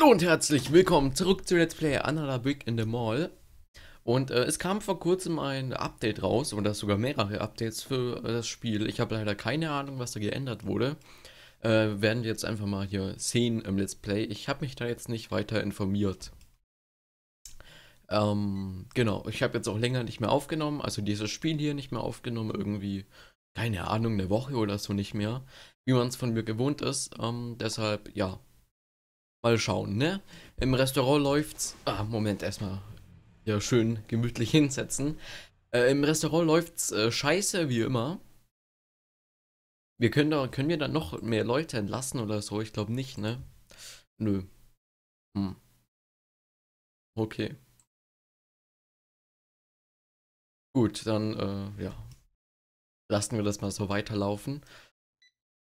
Hallo und herzlich willkommen zurück zu Let's Play Another Brick in the Mall. Und äh, es kam vor kurzem ein Update raus, oder sogar mehrere Updates für äh, das Spiel. Ich habe leider keine Ahnung, was da geändert wurde. Äh, werden wir jetzt einfach mal hier sehen im Let's Play. Ich habe mich da jetzt nicht weiter informiert. Ähm, genau, ich habe jetzt auch länger nicht mehr aufgenommen, also dieses Spiel hier nicht mehr aufgenommen, irgendwie, keine Ahnung, eine Woche oder so nicht mehr, wie man es von mir gewohnt ist. Ähm, deshalb, ja, Mal schauen, ne? Im Restaurant läuft's. Ah, Moment, erstmal Ja, schön gemütlich hinsetzen. Äh, Im Restaurant läuft's äh, scheiße, wie immer. Wir können da, können wir dann noch mehr Leute entlassen oder so? Ich glaube nicht, ne? Nö. Hm. Okay. Gut, dann, äh, ja. Lassen wir das mal so weiterlaufen.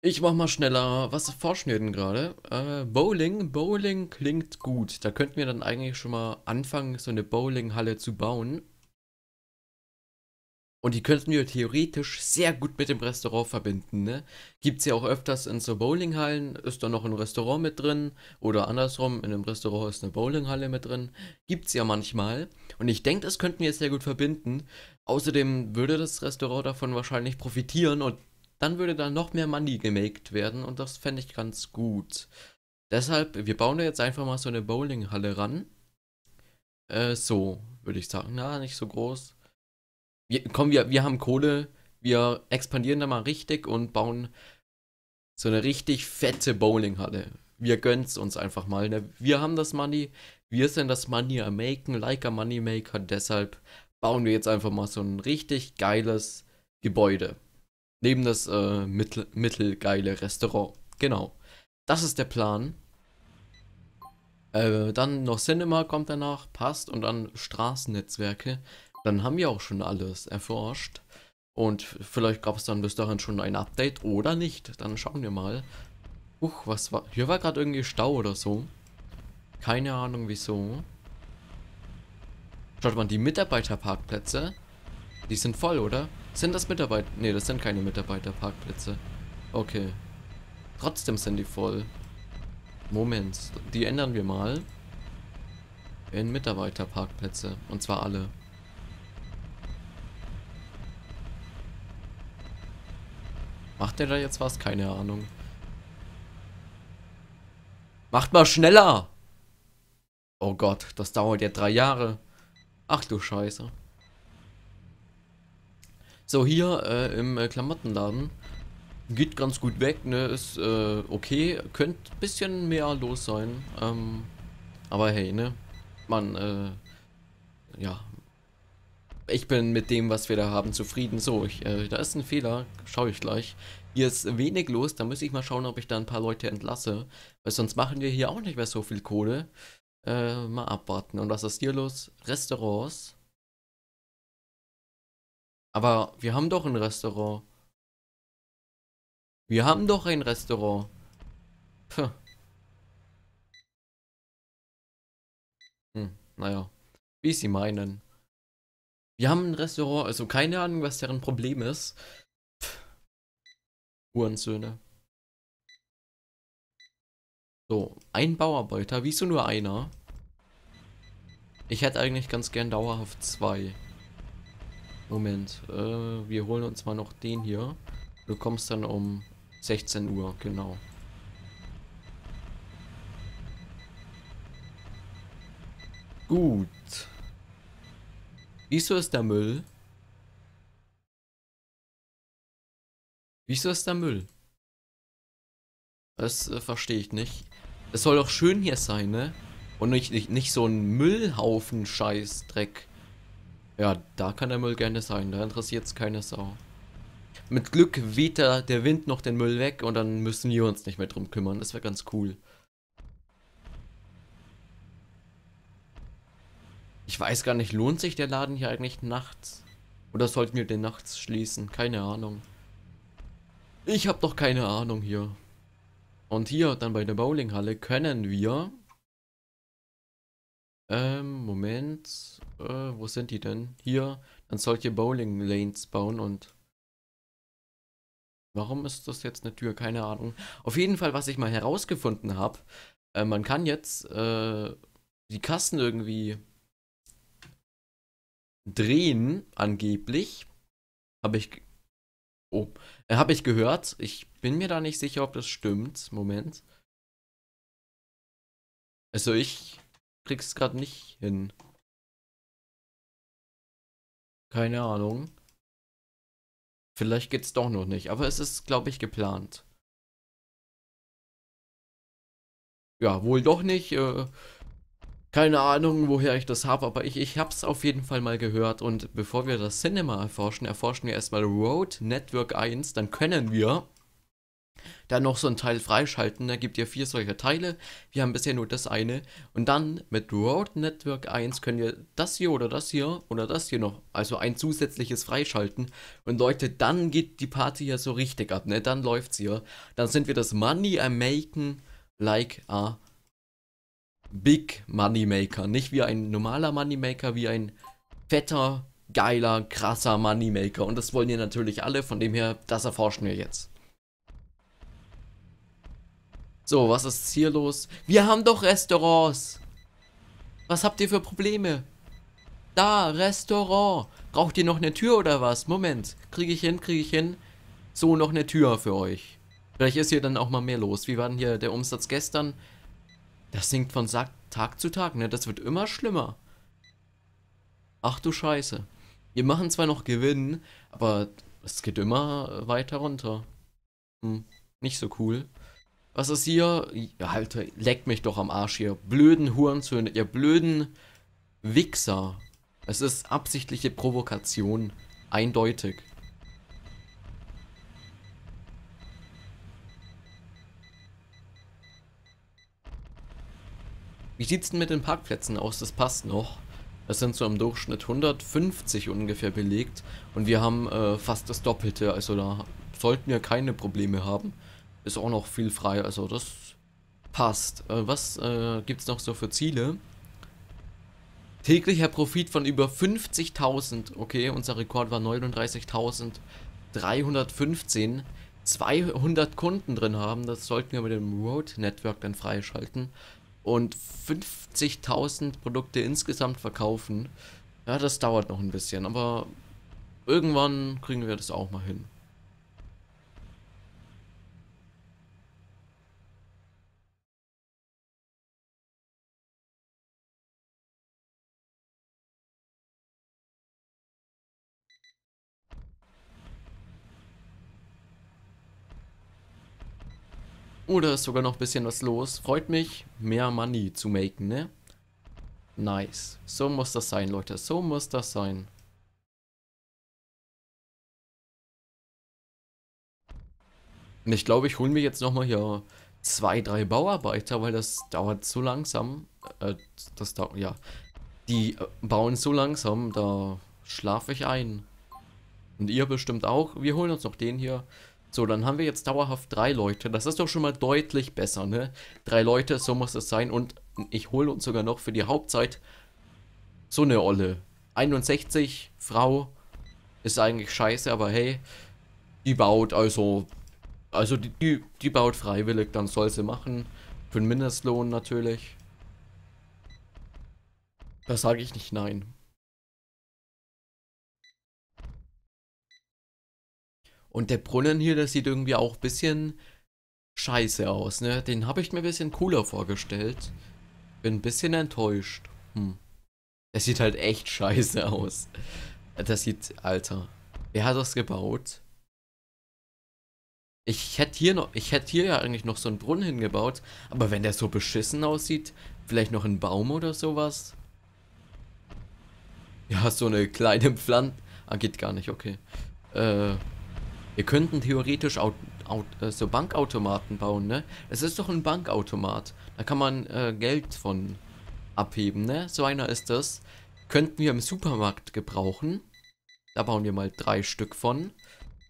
Ich mach mal schneller. Was forschen wir denn gerade? Äh, Bowling. Bowling klingt gut. Da könnten wir dann eigentlich schon mal anfangen, so eine Bowlinghalle zu bauen. Und die könnten wir theoretisch sehr gut mit dem Restaurant verbinden, ne? Gibt's ja auch öfters in so Bowlinghallen, ist da noch ein Restaurant mit drin. Oder andersrum, in einem Restaurant ist eine Bowlinghalle mit drin. Gibt's ja manchmal. Und ich denke, das könnten wir sehr gut verbinden. Außerdem würde das Restaurant davon wahrscheinlich profitieren und dann würde da noch mehr Money gemacht werden und das fände ich ganz gut. Deshalb, wir bauen da jetzt einfach mal so eine Bowlinghalle ran. Äh, so, würde ich sagen. Na, nicht so groß. Wir, komm, wir, wir haben Kohle. Wir expandieren da mal richtig und bauen so eine richtig fette Bowlinghalle. Wir gönnen's uns einfach mal. Ne? Wir haben das Money. Wir sind das Money am Maken, like a Moneymaker. Deshalb bauen wir jetzt einfach mal so ein richtig geiles Gebäude. Neben das äh, mittel, mittelgeile Restaurant. Genau. Das ist der Plan. Äh, dann noch Cinema kommt danach, passt. Und dann Straßennetzwerke. Dann haben wir auch schon alles erforscht. Und vielleicht gab es dann bis dahin schon ein Update oder nicht. Dann schauen wir mal. Uch, was war... Hier war gerade irgendwie Stau oder so. Keine Ahnung wieso. Schaut mal, die Mitarbeiterparkplätze. Die sind voll, oder? Sind das Mitarbeiter? Ne, das sind keine Mitarbeiterparkplätze. Okay. Trotzdem sind die voll. Moment, die ändern wir mal. In Mitarbeiterparkplätze. Und zwar alle. Macht der da jetzt was? Keine Ahnung. Macht mal schneller! Oh Gott, das dauert ja drei Jahre. Ach du Scheiße. So, hier äh, im äh, Klamottenladen. Geht ganz gut weg, ne? Ist äh, okay. Könnte ein bisschen mehr los sein. Ähm, aber hey, ne? Man, äh, ja. Ich bin mit dem, was wir da haben, zufrieden. So, ich, äh, da ist ein Fehler. Schaue ich gleich. Hier ist wenig los. Da muss ich mal schauen, ob ich da ein paar Leute entlasse. Weil sonst machen wir hier auch nicht mehr so viel Kohle. Äh, mal abwarten. Und was ist hier los? Restaurants. Aber wir haben doch ein Restaurant. Wir haben doch ein Restaurant. Puh. Hm, naja. Wie sie meinen. Wir haben ein Restaurant, also keine Ahnung, was deren Problem ist. Pff. Hurensöhne. So, ein Bauarbeiter. Wieso nur einer? Ich hätte eigentlich ganz gern dauerhaft zwei. Moment, äh, wir holen uns mal noch den hier. Du kommst dann um 16 Uhr, genau. Gut. Wieso ist der Müll? Wieso ist der Müll? Das äh, verstehe ich nicht. Es soll doch schön hier sein, ne? Und nicht, nicht, nicht so ein Müllhaufen-Scheiß-Dreck. Ja, da kann der Müll gerne sein, da interessiert es keine Sau. Mit Glück weht da der Wind noch den Müll weg und dann müssen wir uns nicht mehr drum kümmern. Das wäre ganz cool. Ich weiß gar nicht, lohnt sich der Laden hier eigentlich nachts? Oder sollten wir den nachts schließen? Keine Ahnung. Ich habe doch keine Ahnung hier. Und hier dann bei der Bowlinghalle können wir ähm, Moment. Äh, wo sind die denn? Hier. Dann solche Bowling Lanes bauen und. Warum ist das jetzt eine Tür? Keine Ahnung. Auf jeden Fall, was ich mal herausgefunden habe, äh, man kann jetzt äh, die Kassen irgendwie drehen, angeblich. Habe ich. Oh, äh, habe ich gehört. Ich bin mir da nicht sicher, ob das stimmt. Moment. Also ich krieg's gerade nicht hin. Keine Ahnung. Vielleicht geht's doch noch nicht, aber es ist, glaube ich, geplant. Ja, wohl doch nicht. Äh, keine Ahnung, woher ich das habe, aber ich, ich habe es auf jeden Fall mal gehört. Und bevor wir das Cinema erforschen, erforschen wir erstmal Road Network 1. Dann können wir dann noch so ein Teil freischalten. Da gibt ihr vier solcher Teile. Wir haben bisher nur das eine. Und dann mit Road Network 1 könnt ihr das hier oder das hier oder das hier noch, also ein zusätzliches freischalten. Und Leute, dann geht die Party ja so richtig ab, ne? Dann läuft's hier. Dann sind wir das Money am Making like a Big Money Maker. Nicht wie ein normaler Money Maker, wie ein fetter, geiler, krasser Money Maker. Und das wollen ihr natürlich alle, von dem her, das erforschen wir jetzt. So, was ist hier los? Wir haben doch Restaurants. Was habt ihr für Probleme? Da, Restaurant. Braucht ihr noch eine Tür oder was? Moment, kriege ich hin, kriege ich hin. So, noch eine Tür für euch. Vielleicht ist hier dann auch mal mehr los. Wie war denn hier der Umsatz gestern? Das sinkt von Tag zu Tag, ne? Das wird immer schlimmer. Ach du Scheiße. Wir machen zwar noch Gewinn, aber es geht immer weiter runter. Hm, nicht so cool. Was ist hier? Halt, leckt mich doch am Arsch hier. Blöden Hurenzöhne, ihr blöden Wichser. Es ist absichtliche Provokation. Eindeutig. Wie sieht's denn mit den Parkplätzen aus? Das passt noch. Es sind so im Durchschnitt 150 ungefähr belegt und wir haben äh, fast das Doppelte, also da sollten wir keine Probleme haben ist auch noch viel frei, also das passt. Äh, was äh, gibt es noch so für Ziele? Täglicher Profit von über 50.000. Okay, unser Rekord war 39.315. 200 Kunden drin haben, das sollten wir mit dem Road Network dann freischalten. Und 50.000 Produkte insgesamt verkaufen. Ja, das dauert noch ein bisschen, aber irgendwann kriegen wir das auch mal hin. Oder ist sogar noch ein bisschen was los. Freut mich, mehr Money zu machen, ne? Nice. So muss das sein, Leute. So muss das sein. Und ich glaube, ich hole mir jetzt nochmal hier zwei, drei Bauarbeiter, weil das dauert so langsam. Äh, das dauert, ja. Die äh, bauen so langsam, da schlafe ich ein. Und ihr bestimmt auch. Wir holen uns noch den hier. So, dann haben wir jetzt dauerhaft drei Leute. Das ist doch schon mal deutlich besser, ne? Drei Leute, so muss es sein. Und ich hole uns sogar noch für die Hauptzeit so eine Olle. 61, Frau, ist eigentlich scheiße, aber hey, die baut also, also die, die, die baut freiwillig, dann soll sie machen. Für den Mindestlohn natürlich. Da sage ich nicht nein. Und der Brunnen hier, der sieht irgendwie auch ein bisschen scheiße aus, ne? Den habe ich mir ein bisschen cooler vorgestellt. Bin ein bisschen enttäuscht. Hm. Der sieht halt echt scheiße aus. Das sieht, Alter. Wer hat das gebaut? Ich hätte hier noch, ich hätte hier ja eigentlich noch so einen Brunnen hingebaut, aber wenn der so beschissen aussieht, vielleicht noch ein Baum oder sowas. Ja, so eine kleine Pflanze. Ah, geht gar nicht, okay. Äh, wir könnten theoretisch Aut Aut äh, so Bankautomaten bauen, ne? Es ist doch ein Bankautomat. Da kann man äh, Geld von abheben, ne? So einer ist das. Könnten wir im Supermarkt gebrauchen. Da bauen wir mal drei Stück von.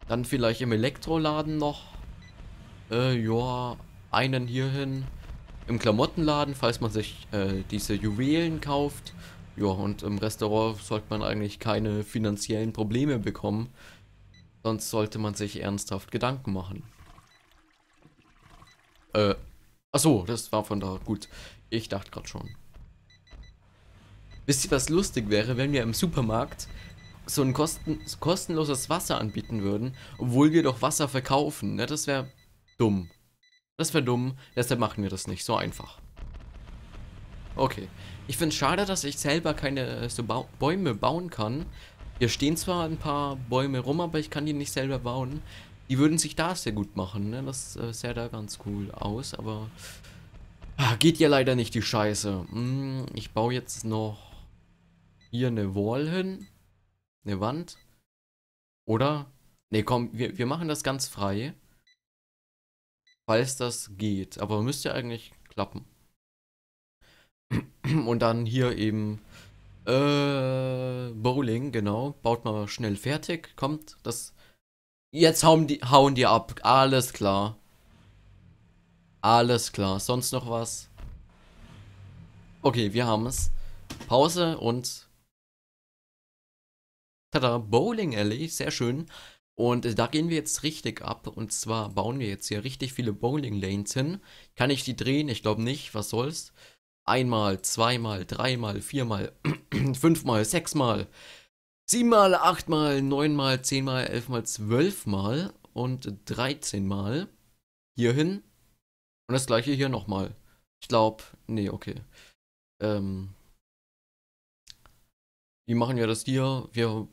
Dann vielleicht im Elektroladen noch. Äh, ja, einen hierhin. Im Klamottenladen, falls man sich äh, diese Juwelen kauft. Ja, und im Restaurant sollte man eigentlich keine finanziellen Probleme bekommen. Sonst sollte man sich ernsthaft Gedanken machen. Äh, achso, das war von da. Gut, ich dachte gerade schon. Wisst ihr, was lustig wäre, wenn wir im Supermarkt so ein kosten kostenloses Wasser anbieten würden, obwohl wir doch Wasser verkaufen? Ne? Das wäre dumm. Das wäre dumm, deshalb machen wir das nicht. So einfach. Okay. Ich finde es schade, dass ich selber keine äh, so ba Bäume bauen kann, hier stehen zwar ein paar Bäume rum, aber ich kann die nicht selber bauen. Die würden sich da sehr gut machen, ne? Das äh, sähe da ganz cool aus, aber... Ah, geht ja leider nicht, die Scheiße. Hm, ich baue jetzt noch hier eine Wall hin. Eine Wand. Oder? Ne, komm, wir, wir machen das ganz frei. Falls das geht. Aber müsste eigentlich klappen. Und dann hier eben äh, Bowling, genau. Baut mal schnell fertig. Kommt, das. Jetzt hauen die, hauen die ab. Alles klar. Alles klar. Sonst noch was? Okay, wir haben es. Pause und. Tada, Bowling Alley. Sehr schön. Und äh, da gehen wir jetzt richtig ab. Und zwar bauen wir jetzt hier richtig viele Bowling Lanes hin. Kann ich die drehen? Ich glaube nicht. Was soll's? Einmal, zweimal, dreimal, viermal, fünfmal, sechsmal, siebenmal, achtmal, neunmal, zehnmal, elfmal, zwölfmal und dreizehnmal hierhin. Und das gleiche hier nochmal. Ich glaube, nee, okay. Ähm, die machen ja das hier. Wir,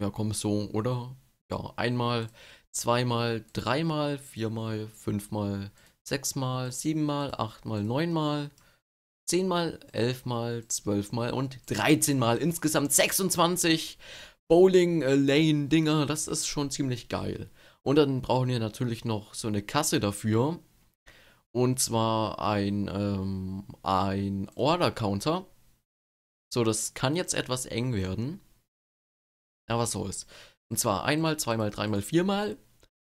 ja, komm so, oder? Ja, einmal, zweimal, dreimal, viermal, fünfmal, sechsmal, siebenmal, achtmal, neunmal. 10 mal, 11 mal, 12 mal und 13 mal. Insgesamt 26 Bowling äh, Lane Dinger. Das ist schon ziemlich geil. Und dann brauchen wir natürlich noch so eine Kasse dafür. Und zwar ein, ähm, ein Order Counter. So, das kann jetzt etwas eng werden. Aber so ist. Und zwar einmal, zweimal, dreimal, viermal.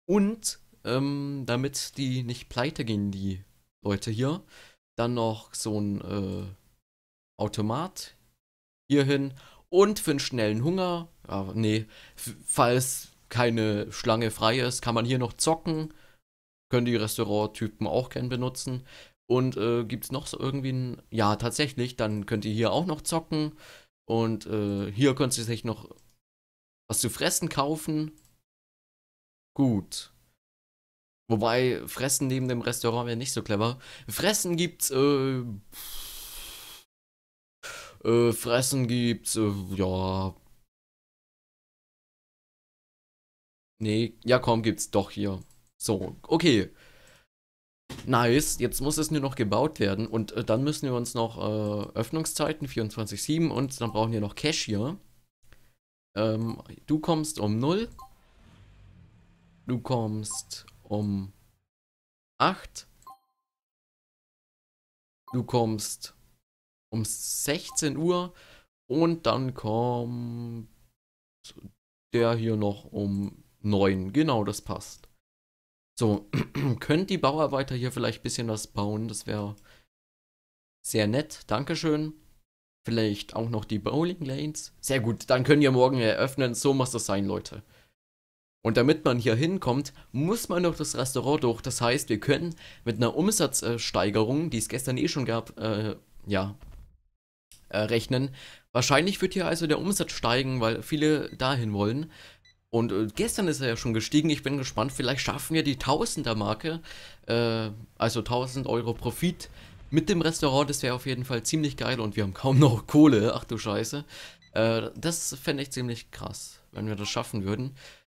Und ähm, damit die nicht pleite gehen, die Leute hier, dann noch so ein äh, Automat hierhin und für einen schnellen Hunger, ja, nee, falls keine Schlange frei ist, kann man hier noch zocken. Können die Restauranttypen auch gerne benutzen. Und äh, gibt es noch so irgendwie ein. Ja, tatsächlich, dann könnt ihr hier auch noch zocken. Und äh, hier könnt ihr sich noch was zu fressen kaufen. Gut. Wobei, Fressen neben dem Restaurant wäre nicht so clever. Fressen gibt's, äh, äh, Fressen gibt's, äh, ja. Nee, ja komm, gibt's doch hier. So, okay. Nice, jetzt muss es nur noch gebaut werden und äh, dann müssen wir uns noch äh, Öffnungszeiten 24-7 und dann brauchen wir noch Cash hier. Ähm, du kommst um 0. Du kommst um 8. Du kommst um 16 Uhr und dann kommt der hier noch um 9. Genau, das passt. So, könnt die Bauarbeiter hier vielleicht ein bisschen was bauen? Das wäre sehr nett. Dankeschön. Vielleicht auch noch die Bowling Lanes. Sehr gut, dann können wir morgen eröffnen. So muss das sein, Leute. Und damit man hier hinkommt, muss man durch das Restaurant durch. Das heißt, wir können mit einer Umsatzsteigerung, die es gestern eh schon gab, äh, ja, äh, rechnen. Wahrscheinlich wird hier also der Umsatz steigen, weil viele dahin wollen. Und äh, gestern ist er ja schon gestiegen. Ich bin gespannt, vielleicht schaffen wir die Tausender-Marke, äh, also 1000 Euro Profit mit dem Restaurant. Das wäre auf jeden Fall ziemlich geil und wir haben kaum noch Kohle. Ach du Scheiße. Äh, das fände ich ziemlich krass, wenn wir das schaffen würden.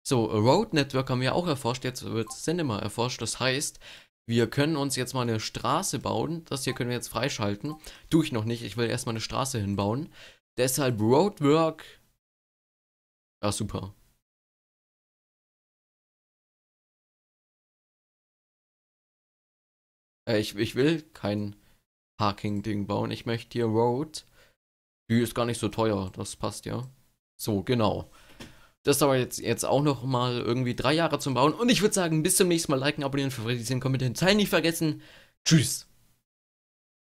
So, Road Network haben wir auch erforscht, jetzt wird Cinema erforscht. Das heißt, wir können uns jetzt mal eine Straße bauen. Das hier können wir jetzt freischalten. Tue ich noch nicht, ich will erstmal eine Straße hinbauen. Deshalb Roadwork. Ja, super. Äh, ich, ich will kein Parking-Ding bauen. Ich möchte hier Road. Die ist gar nicht so teuer, das passt ja. So, genau. Das dauert jetzt, jetzt auch noch mal irgendwie drei Jahre zum Bauen. Und ich würde sagen, bis zum nächsten Mal liken, abonnieren, favorisieren, kommentieren, teilen nicht vergessen. Tschüss.